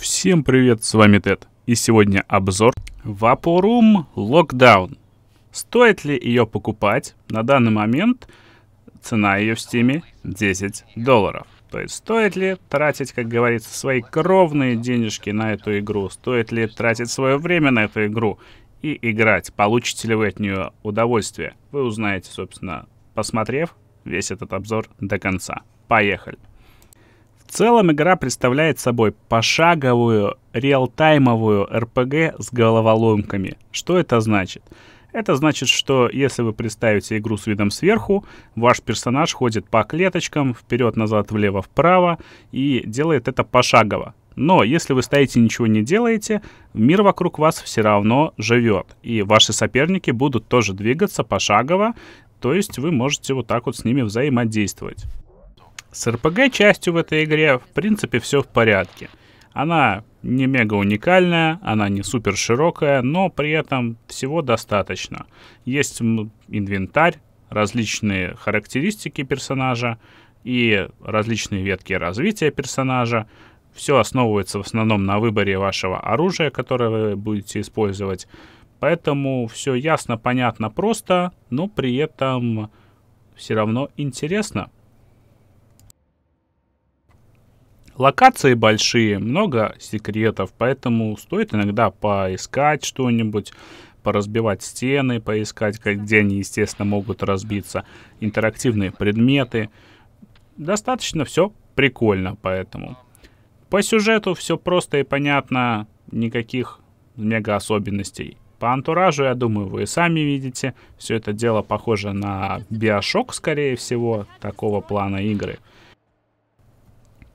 Всем привет, с вами Тед, и сегодня обзор Vaporum Lockdown. Стоит ли ее покупать? На данный момент цена ее в Steam 10 долларов. То есть стоит ли тратить, как говорится, свои кровные денежки на эту игру? Стоит ли тратить свое время на эту игру и играть? Получите ли вы от нее удовольствие? Вы узнаете, собственно, посмотрев весь этот обзор до конца. Поехали! В целом игра представляет собой пошаговую реалтаймовую RPG с головоломками. Что это значит? Это значит, что если вы представите игру с видом сверху, ваш персонаж ходит по клеточкам вперед-назад, влево-вправо и делает это пошагово. Но если вы стоите и ничего не делаете, мир вокруг вас все равно живет. И ваши соперники будут тоже двигаться пошагово, то есть вы можете вот так вот с ними взаимодействовать. С РПГ частью в этой игре в принципе все в порядке. Она не мега уникальная, она не супер широкая, но при этом всего достаточно. Есть инвентарь, различные характеристики персонажа и различные ветки развития персонажа. Все основывается в основном на выборе вашего оружия, которое вы будете использовать. Поэтому все ясно, понятно, просто, но при этом все равно интересно. Локации большие, много секретов, поэтому стоит иногда поискать что-нибудь, поразбивать стены, поискать, где они, естественно, могут разбиться, интерактивные предметы. Достаточно все прикольно, поэтому. По сюжету все просто и понятно, никаких мега особенностей. По антуражу, я думаю, вы и сами видите, все это дело похоже на Биошок, скорее всего, такого плана игры.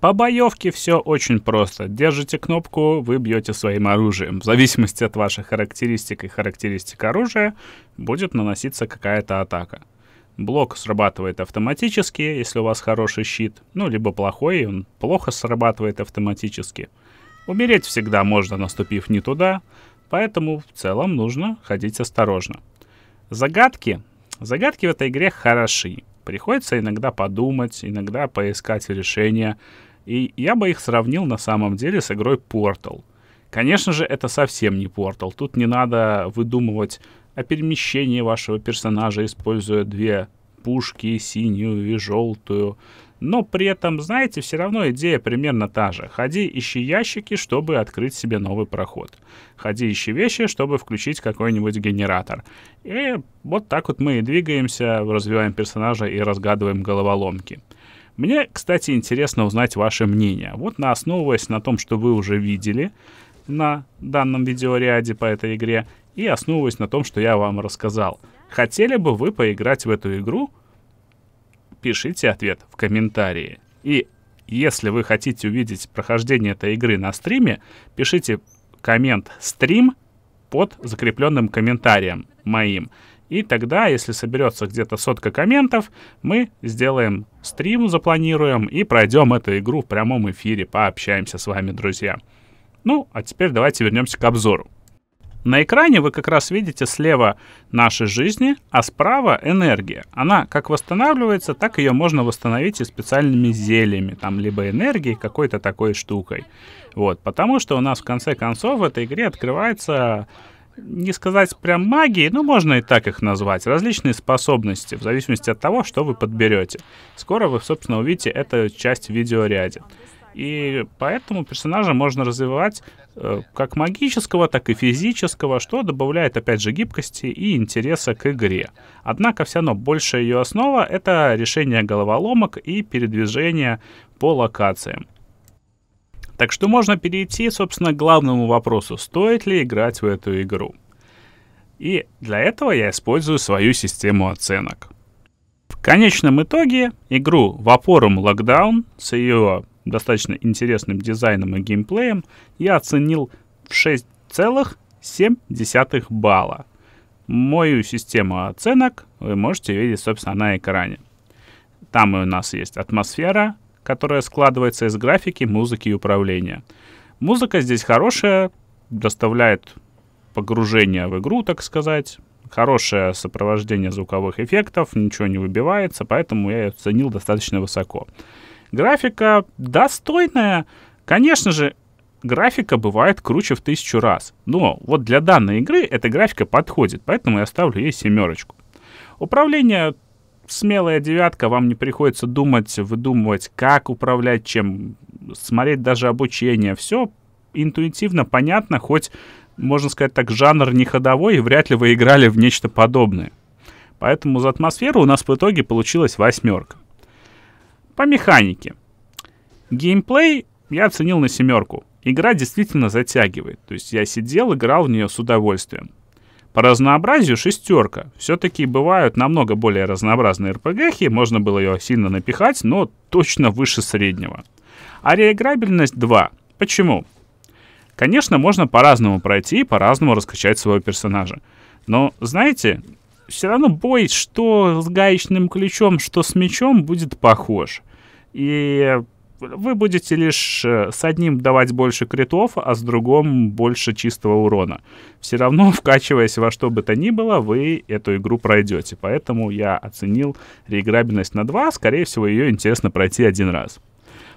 По боевке все очень просто. Держите кнопку, вы бьете своим оружием. В зависимости от ваших характеристик и характеристик оружия будет наноситься какая-то атака. Блок срабатывает автоматически, если у вас хороший щит, ну либо плохой, он плохо срабатывает автоматически. Умереть всегда можно, наступив не туда, поэтому в целом нужно ходить осторожно. Загадки. Загадки в этой игре хороши. Приходится иногда подумать, иногда поискать решения. И я бы их сравнил на самом деле с игрой Portal. Конечно же, это совсем не Portal. Тут не надо выдумывать о перемещении вашего персонажа, используя две пушки, синюю и желтую но при этом, знаете, все равно идея примерно та же. Ходи, ищи ящики, чтобы открыть себе новый проход. Ходи, ищи вещи, чтобы включить какой-нибудь генератор. И вот так вот мы и двигаемся, развиваем персонажа и разгадываем головоломки. Мне, кстати, интересно узнать ваше мнение. Вот на основываясь на том, что вы уже видели на данном видеоряде по этой игре, и основываясь на том, что я вам рассказал. Хотели бы вы поиграть в эту игру — пишите ответ в комментарии. И если вы хотите увидеть прохождение этой игры на стриме, пишите коммент «стрим» под закрепленным комментарием моим. И тогда, если соберется где-то сотка комментов, мы сделаем стрим, запланируем и пройдем эту игру в прямом эфире, пообщаемся с вами, друзья. Ну, а теперь давайте вернемся к обзору. На экране вы как раз видите слева наши жизни, а справа энергия. Она как восстанавливается, так ее можно восстановить и специальными зельями, там либо энергией, какой-то такой штукой. Вот, потому что у нас в конце концов в этой игре открывается не сказать прям магии, но можно и так их назвать. Различные способности, в зависимости от того, что вы подберете. Скоро вы, собственно, увидите эту часть в видеоряде. И поэтому персонажа можно развивать э, как магического, так и физического, что добавляет, опять же, гибкости и интереса к игре. Однако все равно большая ее основа — это решение головоломок и передвижение по локациям. Так что можно перейти, собственно, к главному вопросу, стоит ли играть в эту игру. И для этого я использую свою систему оценок. В конечном итоге игру Vaporum Lockdown с ее достаточно интересным дизайном и геймплеем, я оценил в 6,7 балла. Мою систему оценок вы можете видеть, собственно, на экране. Там у нас есть атмосфера, которая складывается из графики, музыки и управления. Музыка здесь хорошая, доставляет погружение в игру, так сказать. Хорошее сопровождение звуковых эффектов, ничего не выбивается, поэтому я ее ценил достаточно высоко. Графика достойная. Конечно же, графика бывает круче в тысячу раз. Но вот для данной игры эта графика подходит, поэтому я ставлю ей семерочку. Управление смелая девятка, вам не приходится думать, выдумывать, как управлять, чем смотреть даже обучение. Все интуитивно, понятно, хоть, можно сказать так, жанр не ходовой, и вряд ли вы играли в нечто подобное. Поэтому за атмосферу у нас в итоге получилась восьмерка. По механике. Геймплей я оценил на семерку. Игра действительно затягивает, то есть я сидел, играл в нее с удовольствием. По разнообразию шестерка. Все-таки бывают намного более разнообразные РПГхи, можно было ее сильно напихать, но точно выше среднего. А реиграбельность 2. Почему? Конечно, можно по-разному пройти и по-разному раскачать своего персонажа. Но, знаете, все равно бой, что с гаечным ключом, что с мечом, будет похож. И вы будете лишь э, с одним давать больше критов, а с другом больше чистого урона. Все равно, вкачиваясь во что бы то ни было, вы эту игру пройдете. Поэтому я оценил реиграбельность на 2. Скорее всего, ее интересно пройти один раз.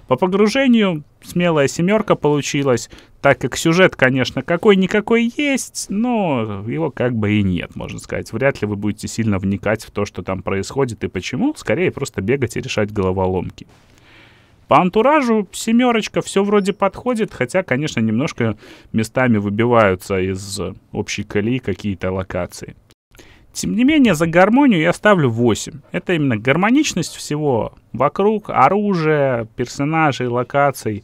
По погружению смелая семерка получилась, так как сюжет, конечно, какой-никакой есть, но его как бы и нет, можно сказать. Вряд ли вы будете сильно вникать в то, что там происходит и почему, скорее просто бегать и решать головоломки. По антуражу семерочка все вроде подходит, хотя, конечно, немножко местами выбиваются из общей колеи какие-то локации. Тем не менее, за гармонию я ставлю 8. Это именно гармоничность всего вокруг, оружия, персонажей, локаций.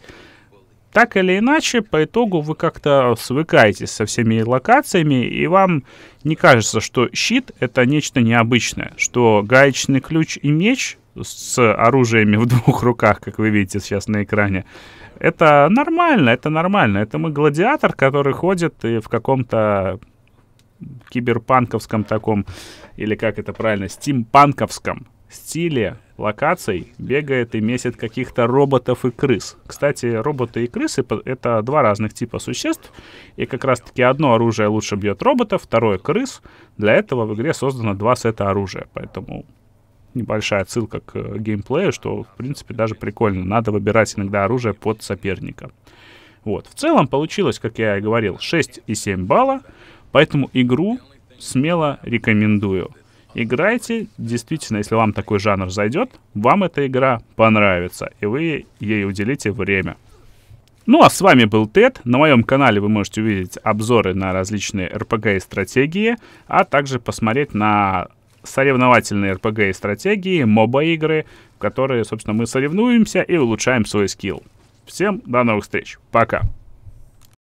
Так или иначе, по итогу вы как-то свыкаетесь со всеми локациями, и вам не кажется, что щит — это нечто необычное, что гаечный ключ и меч с оружиями в двух руках, как вы видите сейчас на экране, это нормально, это нормально. Это мы гладиатор, который ходит и в каком-то киберпанковском таком, или как это правильно, стимпанковском стиле локаций бегает и месит каких-то роботов и крыс. Кстати, роботы и крысы — это два разных типа существ, и как раз-таки одно оружие лучше бьет робота, второе — крыс. Для этого в игре создано два сета оружия, поэтому небольшая отсылка к э, геймплею, что, в принципе, даже прикольно. Надо выбирать иногда оружие под соперника. Вот. В целом получилось, как я и говорил, и 6,7 балла. Поэтому игру смело рекомендую. Играйте, действительно, если вам такой жанр зайдет, вам эта игра понравится, и вы ей уделите время. Ну а с вами был Тед. На моем канале вы можете увидеть обзоры на различные RPG и стратегии, а также посмотреть на соревновательные RPG и стратегии, моба-игры, в которые, собственно, мы соревнуемся и улучшаем свой скилл. Всем до новых встреч. Пока.